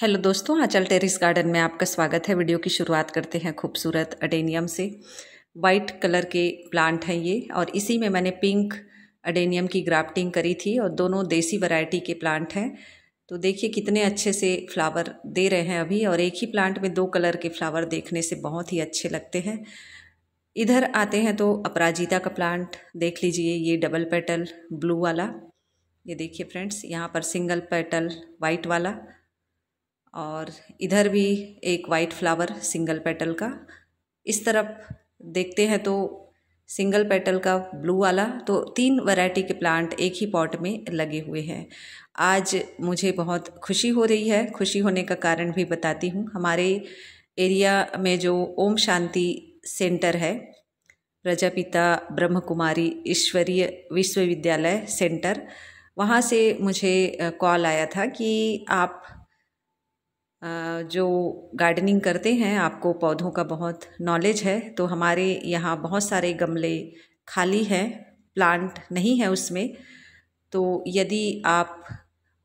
hello दोस्तों आंचल terrace garden में आपका स्वागत है वीडियो की शुरुआत करते हैं खूबसूरत अडेनियम से वाइट कलर के प्लांट हैं ये और इसी में मैंने पिंक अडेनियम की ग्राफ्टिंग करी थी और दोनों देसी वैरायटी के प्लांट हैं तो देखिए कितने अच्छे से फ्लावर दे रहे हैं अभी और एक ही प्लांट में दो कलर के फ्लावर देखने से बहुत ही अच्छे लगते हैं इधर आते हैं तो अपराजिता का प्लांट देख लीजिए ये डबल पेटल ब्लू वाला ये देखिए फ्रेंड्स यहाँ पर सिंगल पेटल वाइट वाला और इधर भी एक वाइट फ्लावर सिंगल पेटल का इस तरफ देखते हैं तो सिंगल पेटल का ब्लू वाला तो तीन वैरायटी के प्लांट एक ही पॉट में लगे हुए हैं आज मुझे बहुत खुशी हो रही है खुशी होने का कारण भी बताती हूँ हमारे एरिया में जो ओम शांति सेंटर है प्रजापिता ब्रह्म कुमारी ईश्वरीय विश्वविद्यालय सेंटर वहाँ से मुझे कॉल आया था कि आप जो गार्डनिंग करते हैं आपको पौधों का बहुत नॉलेज है तो हमारे यहाँ बहुत सारे गमले खाली हैं प्लांट नहीं है उसमें तो यदि आप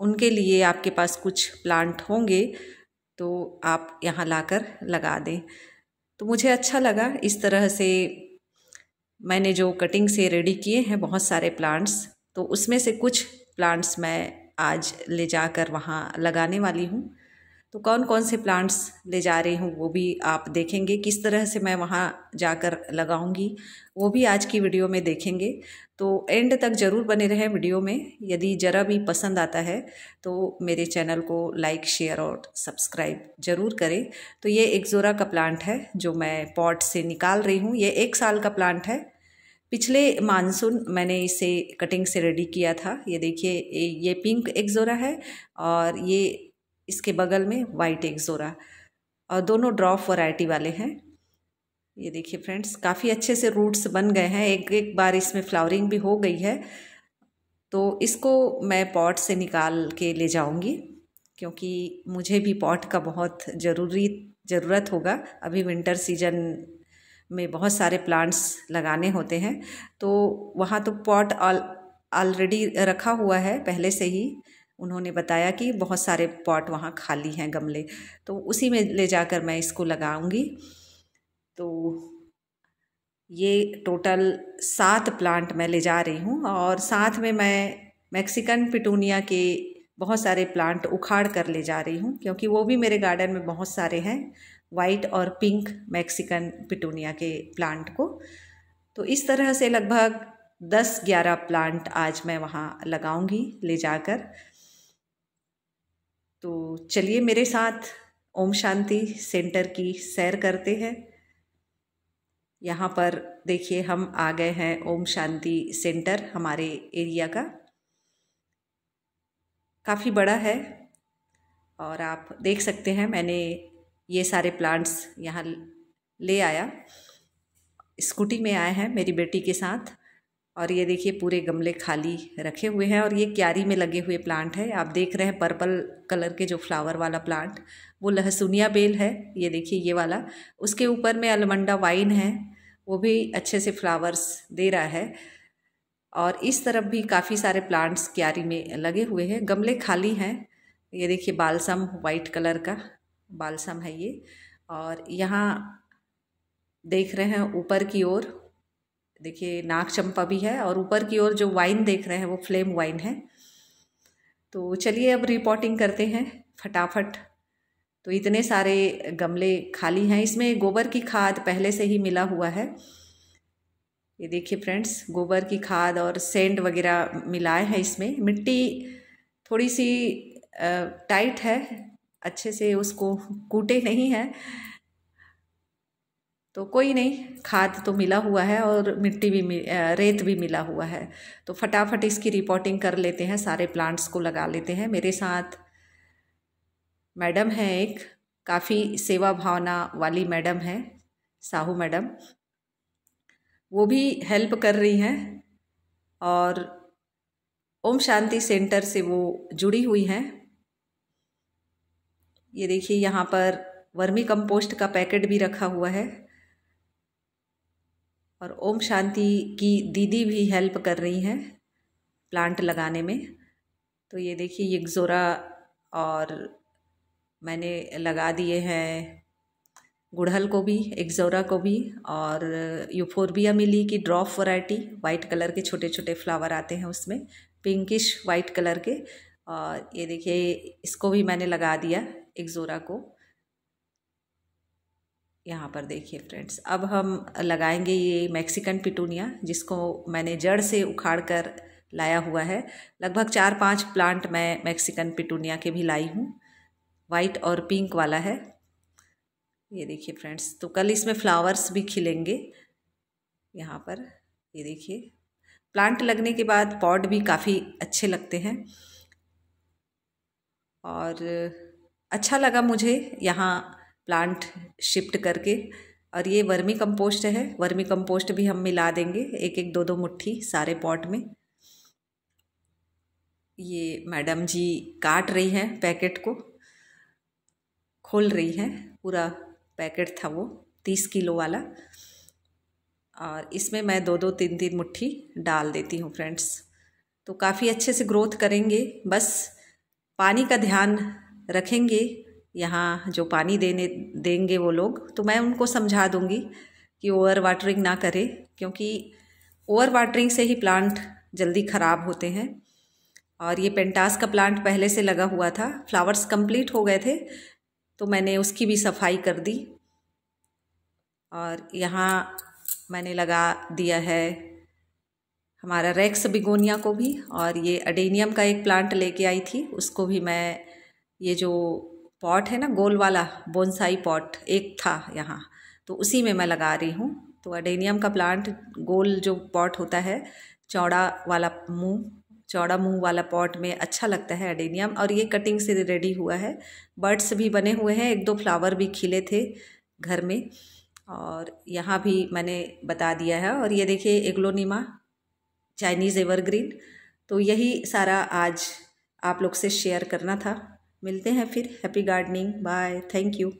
उनके लिए आपके पास कुछ प्लांट होंगे तो आप यहाँ लाकर लगा दें तो मुझे अच्छा लगा इस तरह से मैंने जो कटिंग से रेडी किए हैं बहुत सारे प्लांट्स तो उसमें से कुछ प्लांट्स मैं आज ले जाकर वहाँ लगाने वाली हूँ तो कौन कौन से प्लांट्स ले जा रही हूँ वो भी आप देखेंगे किस तरह से मैं वहाँ जाकर लगाऊंगी वो भी आज की वीडियो में देखेंगे तो एंड तक ज़रूर बने रहें वीडियो में यदि ज़रा भी पसंद आता है तो मेरे चैनल को लाइक शेयर और सब्सक्राइब ज़रूर करें तो ये एक्जोरा का प्लांट है जो मैं पॉट से निकाल रही हूँ ये एक साल का प्लांट है पिछले मानसून मैंने इसे कटिंग से रेडी किया था ये देखिए ये पिंक एक्जोरा है और ये इसके बगल में वाइट एक ज़ोरा और दोनों ड्रॉप वैरायटी वाले हैं ये देखिए फ्रेंड्स काफ़ी अच्छे से रूट्स बन गए हैं एक एक बार इसमें फ्लावरिंग भी हो गई है तो इसको मैं पॉट से निकाल के ले जाऊंगी क्योंकि मुझे भी पॉट का बहुत ज़रूरी ज़रूरत होगा अभी विंटर सीजन में बहुत सारे प्लांट्स लगाने होते हैं तो वहाँ तो पॉट ऑल ऑलरेडी रखा हुआ है पहले से ही उन्होंने बताया कि बहुत सारे पॉट वहाँ खाली हैं गमले तो उसी में ले जाकर मैं इसको लगाऊंगी तो ये टोटल सात प्लांट मैं ले जा रही हूँ और साथ में मैं मैक्सिकन पिटूनिया के बहुत सारे प्लांट उखाड़ कर ले जा रही हूँ क्योंकि वो भी मेरे गार्डन में बहुत सारे हैं वाइट और पिंक मैक्सिकन पिटूनिया के प्लांट को तो इस तरह से लगभग दस ग्यारह प्लांट आज मैं वहाँ लगाऊंगी ले जाकर तो चलिए मेरे साथ ओम शांति सेंटर की सैर करते हैं यहाँ पर देखिए हम आ गए हैं ओम शांति सेंटर हमारे एरिया का काफ़ी बड़ा है और आप देख सकते हैं मैंने ये सारे प्लांट्स यहाँ ले आया स्कूटी में आए हैं मेरी बेटी के साथ और ये देखिए पूरे गमले खाली रखे हुए हैं और ये क्यारी में लगे हुए प्लांट है आप देख रहे हैं पर्पल कलर के जो फ्लावर वाला प्लांट वो लहसुनिया बेल है ये देखिए ये वाला उसके ऊपर में अलमंडा वाइन है वो भी अच्छे से फ्लावर्स दे रहा है और इस तरफ भी काफ़ी सारे प्लांट्स क्यारी में लगे हुए हैं गमले खाली हैं ये देखिए बालसम वाइट कलर का बालसम है ये और यहाँ देख रहे हैं ऊपर की ओर देखिए नाग चंपा भी है और ऊपर की ओर जो वाइन देख रहे हैं वो फ्लेम वाइन है तो चलिए अब रिपोर्टिंग करते हैं फटाफट तो इतने सारे गमले खाली हैं इसमें गोबर की खाद पहले से ही मिला हुआ है ये देखिए फ्रेंड्स गोबर की खाद और सेंड वगैरह मिलाए हैं इसमें मिट्टी थोड़ी सी टाइट है अच्छे से उसको कूटे नहीं है तो कोई नहीं खाद तो मिला हुआ है और मिट्टी भी रेत भी मिला हुआ है तो फटाफट इसकी रिपोर्टिंग कर लेते हैं सारे प्लांट्स को लगा लेते हैं मेरे साथ मैडम है एक काफ़ी सेवा भावना वाली मैडम है साहू मैडम वो भी हेल्प कर रही हैं और ओम शांति सेंटर से वो जुड़ी हुई हैं ये देखिए यहाँ पर वर्मी कंपोस्ट का पैकेट भी रखा हुआ है और ओम शांति की दीदी भी हेल्प कर रही हैं प्लांट लगाने में तो ये देखिए जोरा और मैंने लगा दिए हैं गुड़हल को भी एक्जोरा को भी और यूफोरबिया मिली की ड्रॉप वैरायटी वाइट कलर के छोटे छोटे फ्लावर आते हैं उसमें पिंकिश वाइट कलर के और ये देखिए इसको भी मैंने लगा दिया एक्जोरा को यहाँ पर देखिए फ्रेंड्स अब हम लगाएंगे ये मैक्सिकन पिटूनिया जिसको मैंने जड़ से उखाड़ कर लाया हुआ है लगभग चार पांच प्लांट मैं मैक्सिकन पिटूनिया के भी लाई हूँ वाइट और पिंक वाला है ये देखिए फ्रेंड्स तो कल इसमें फ्लावर्स भी खिलेंगे यहाँ पर ये देखिए प्लांट लगने के बाद पॉड भी काफ़ी अच्छे लगते हैं और अच्छा लगा मुझे यहाँ प्लांट शिफ्ट करके और ये वर्मी कंपोस्ट है वर्मी कंपोस्ट भी हम मिला देंगे एक एक दो दो मुट्ठी सारे पॉट में ये मैडम जी काट रही हैं पैकेट को खोल रही हैं पूरा पैकेट था वो तीस किलो वाला और इसमें मैं दो दो तीन तीन मुट्ठी डाल देती हूँ फ्रेंड्स तो काफ़ी अच्छे से ग्रोथ करेंगे बस पानी का ध्यान रखेंगे यहाँ जो पानी देने देंगे वो लोग तो मैं उनको समझा दूँगी कि ओवर वाटरिंग ना करें क्योंकि ओवर वाटरिंग से ही प्लांट जल्दी ख़राब होते हैं और ये पेंटास का प्लांट पहले से लगा हुआ था फ्लावर्स कंप्लीट हो गए थे तो मैंने उसकी भी सफाई कर दी और यहाँ मैंने लगा दिया है हमारा रेक्स बिगोनिया को भी और ये अडेनियम का एक प्लांट लेके आई थी उसको भी मैं ये जो पॉट है ना गोल वाला बोनसाई पॉट एक था यहाँ तो उसी में मैं लगा रही हूँ तो अडेनियम का प्लांट गोल जो पॉट होता है चौड़ा वाला मुंह चौड़ा मुंह वाला पॉट में अच्छा लगता है अडेनियम और ये कटिंग से रेडी हुआ है बर्ड्स भी बने हुए हैं एक दो फ्लावर भी खिले थे घर में और यहाँ भी मैंने बता दिया है और ये देखिए एग्लोनीमा चाइनीज़ एवरग्रीन तो यही सारा आज आप लोग से शेयर करना था मिलते हैं फिर happy gardening bye thank you